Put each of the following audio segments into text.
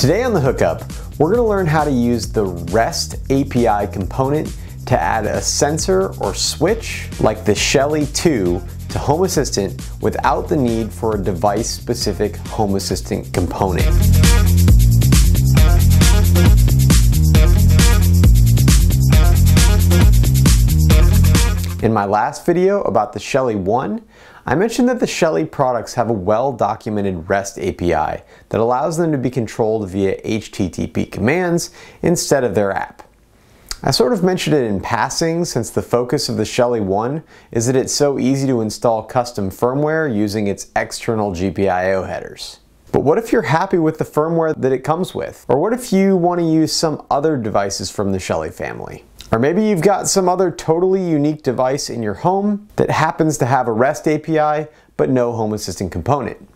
Today on The Hookup, we're gonna learn how to use the REST API component to add a sensor or switch like the Shelly 2 to Home Assistant without the need for a device-specific Home Assistant component. In my last video about the Shelly 1, I mentioned that the Shelly products have a well-documented REST API that allows them to be controlled via HTTP commands instead of their app. I sort of mentioned it in passing since the focus of the Shelly One is that it's so easy to install custom firmware using its external GPIO headers. But what if you're happy with the firmware that it comes with? Or what if you want to use some other devices from the Shelly family? Or maybe you've got some other totally unique device in your home that happens to have a REST API but no Home Assistant component.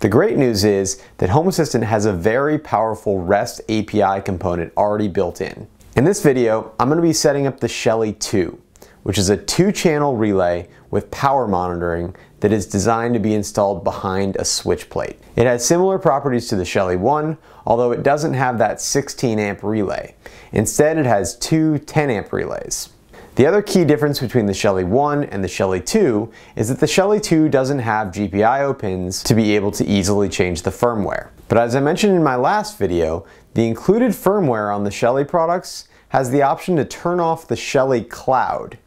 The great news is that Home Assistant has a very powerful REST API component already built in. In this video, I'm going to be setting up the Shelly 2 which is a two-channel relay with power monitoring that is designed to be installed behind a switch plate. It has similar properties to the Shelly 1, although it doesn't have that 16 amp relay. Instead, it has two 10 amp relays. The other key difference between the Shelly 1 and the Shelly 2 is that the Shelly 2 doesn't have GPIO pins to be able to easily change the firmware. But as I mentioned in my last video, the included firmware on the Shelly products has the option to turn off the Shelly Cloud,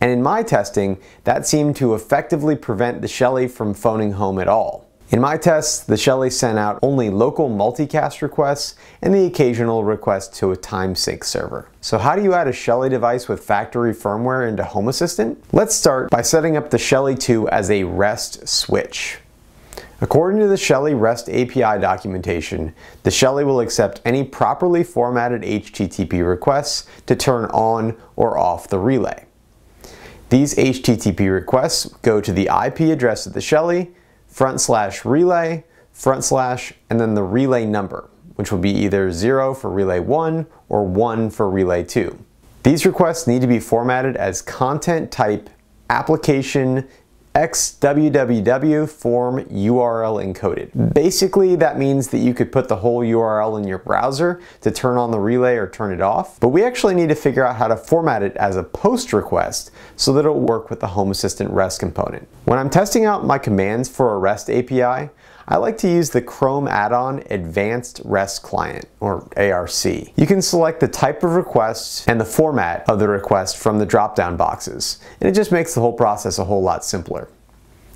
and in my testing, that seemed to effectively prevent the Shelly from phoning home at all. In my tests, the Shelly sent out only local multicast requests and the occasional request to a timesync server. So how do you add a Shelly device with factory firmware into Home Assistant? Let's start by setting up the Shelly 2 as a REST switch. According to the Shelly REST API documentation, the Shelly will accept any properly formatted HTTP requests to turn on or off the relay. These HTTP requests go to the IP address of the Shelly, front slash relay, front slash, and then the relay number, which will be either 0 for relay 1 or 1 for relay 2. These requests need to be formatted as content type application XWWW form URL encoded. Basically, that means that you could put the whole URL in your browser to turn on the relay or turn it off, but we actually need to figure out how to format it as a post request so that it'll work with the Home Assistant REST component. When I'm testing out my commands for a REST API, I like to use the Chrome add-on Advanced REST Client, or ARC. You can select the type of request and the format of the request from the drop-down boxes, and it just makes the whole process a whole lot simpler.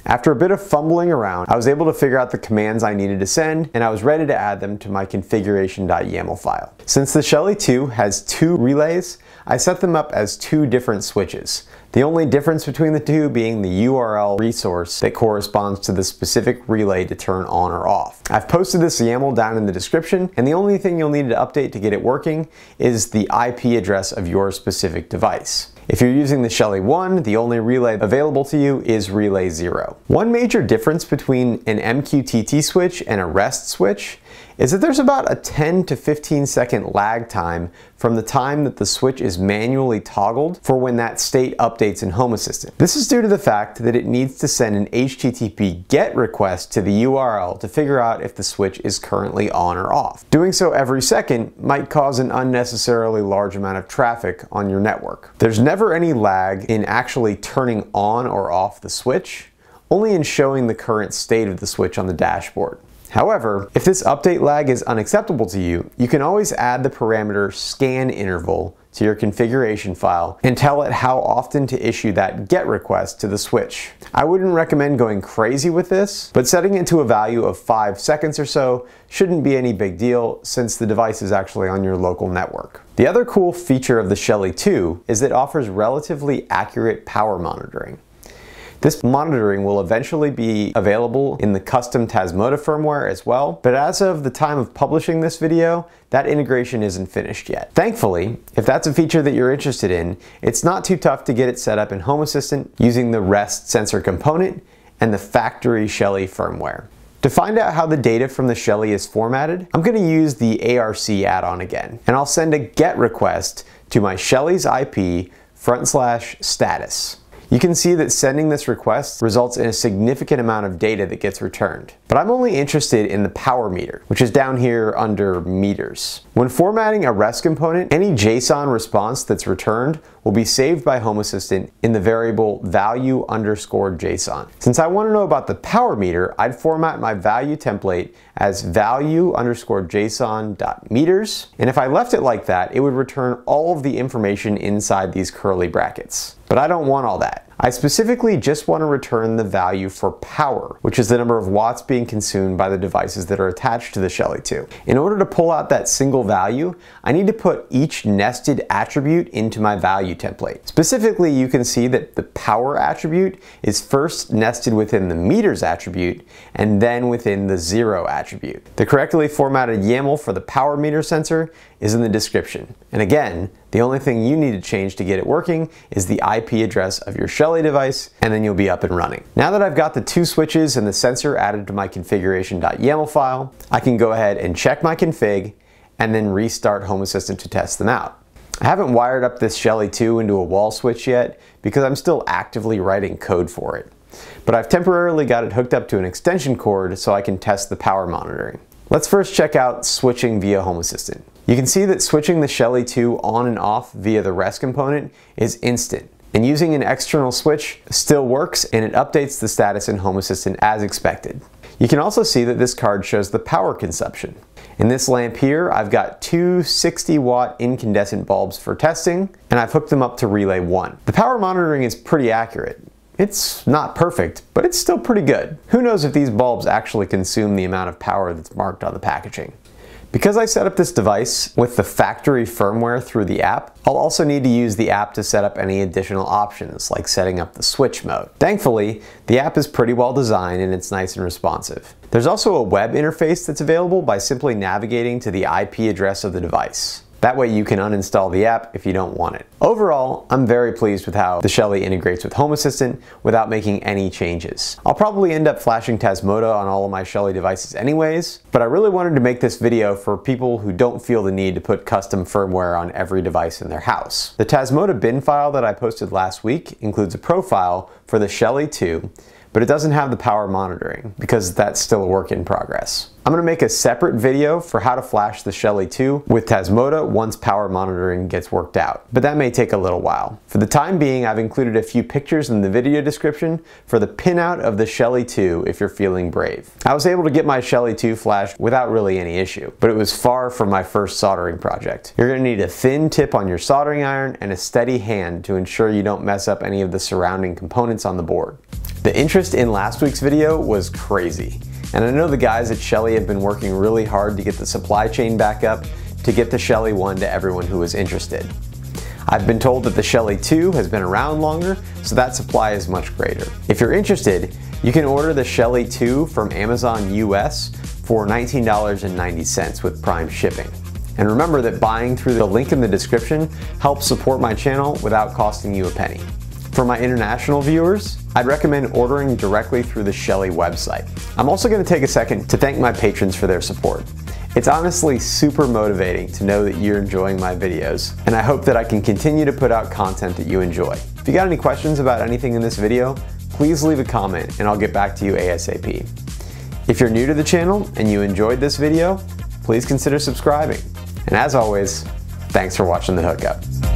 After a bit of fumbling around, I was able to figure out the commands I needed to send, and I was ready to add them to my configuration.yaml file. Since the Shelly 2 has two relays, I set them up as two different switches. The only difference between the two being the URL resource that corresponds to the specific relay to turn on or off. I've posted this YAML down in the description, and the only thing you'll need to update to get it working is the IP address of your specific device. If you're using the Shelly 1, the only relay available to you is relay 0. One major difference between an MQTT switch and a REST switch is that there's about a 10 to 15 second lag time from the time that the switch is manually toggled for when that state updates in Home Assistant. This is due to the fact that it needs to send an HTTP GET request to the URL to figure out if the switch is currently on or off. Doing so every second might cause an unnecessarily large amount of traffic on your network. There's never any lag in actually turning on or off the switch, only in showing the current state of the switch on the dashboard. However, if this update lag is unacceptable to you, you can always add the parameter scan interval to your configuration file and tell it how often to issue that GET request to the switch. I wouldn't recommend going crazy with this, but setting it to a value of 5 seconds or so shouldn't be any big deal since the device is actually on your local network. The other cool feature of the Shelly 2 is it offers relatively accurate power monitoring. This monitoring will eventually be available in the custom Tasmota firmware as well, but as of the time of publishing this video, that integration isn't finished yet. Thankfully, if that's a feature that you're interested in, it's not too tough to get it set up in Home Assistant using the REST sensor component and the factory Shelly firmware. To find out how the data from the Shelly is formatted, I'm gonna use the ARC add-on again, and I'll send a GET request to my Shelly's IP front slash status. You can see that sending this request results in a significant amount of data that gets returned. But I'm only interested in the power meter, which is down here under meters. When formatting a REST component, any JSON response that's returned will be saved by Home Assistant in the variable value underscore JSON. Since I wanna know about the power meter, I'd format my value template as value underscore JSON dot meters. And if I left it like that, it would return all of the information inside these curly brackets. But I don't want all that. I specifically just want to return the value for power, which is the number of watts being consumed by the devices that are attached to the Shelly 2. In order to pull out that single value, I need to put each nested attribute into my value template. Specifically, you can see that the power attribute is first nested within the meters attribute and then within the zero attribute. The correctly formatted YAML for the power meter sensor is in the description. And again, the only thing you need to change to get it working is the IP address of your Shelly device, and then you'll be up and running. Now that I've got the two switches and the sensor added to my configuration.yaml file, I can go ahead and check my config and then restart Home Assistant to test them out. I haven't wired up this Shelly 2 into a wall switch yet because I'm still actively writing code for it. But I've temporarily got it hooked up to an extension cord so I can test the power monitoring. Let's first check out switching via Home Assistant. You can see that switching the Shelly 2 on and off via the rest component is instant. And using an external switch still works and it updates the status in Home Assistant as expected. You can also see that this card shows the power consumption. In this lamp here, I've got two 60 watt incandescent bulbs for testing, and I've hooked them up to relay one. The power monitoring is pretty accurate. It's not perfect, but it's still pretty good. Who knows if these bulbs actually consume the amount of power that's marked on the packaging. Because I set up this device with the factory firmware through the app, I'll also need to use the app to set up any additional options, like setting up the switch mode. Thankfully, the app is pretty well designed and it's nice and responsive. There's also a web interface that's available by simply navigating to the IP address of the device. That way you can uninstall the app if you don't want it. Overall, I'm very pleased with how the Shelly integrates with Home Assistant without making any changes. I'll probably end up flashing Tasmota on all of my Shelly devices anyways, but I really wanted to make this video for people who don't feel the need to put custom firmware on every device in their house. The Tasmota bin file that I posted last week includes a profile for the Shelly 2 but it doesn't have the power monitoring because that's still a work in progress. I'm gonna make a separate video for how to flash the Shelly 2 with Tasmota once power monitoring gets worked out, but that may take a little while. For the time being, I've included a few pictures in the video description for the pinout of the Shelly 2 if you're feeling brave. I was able to get my Shelly 2 flashed without really any issue, but it was far from my first soldering project. You're gonna need a thin tip on your soldering iron and a steady hand to ensure you don't mess up any of the surrounding components on the board. The interest in last week's video was crazy. And I know the guys at Shelly have been working really hard to get the supply chain back up to get the Shelly 1 to everyone who is interested. I've been told that the Shelly 2 has been around longer, so that supply is much greater. If you're interested, you can order the Shelly 2 from Amazon US for $19.90 with prime shipping. And remember that buying through the link in the description helps support my channel without costing you a penny. For my international viewers, I'd recommend ordering directly through the Shelly website. I'm also going to take a second to thank my patrons for their support. It's honestly super motivating to know that you're enjoying my videos, and I hope that I can continue to put out content that you enjoy. If you got any questions about anything in this video, please leave a comment and I'll get back to you ASAP. If you're new to the channel and you enjoyed this video, please consider subscribing. And as always, thanks for watching The Hookup.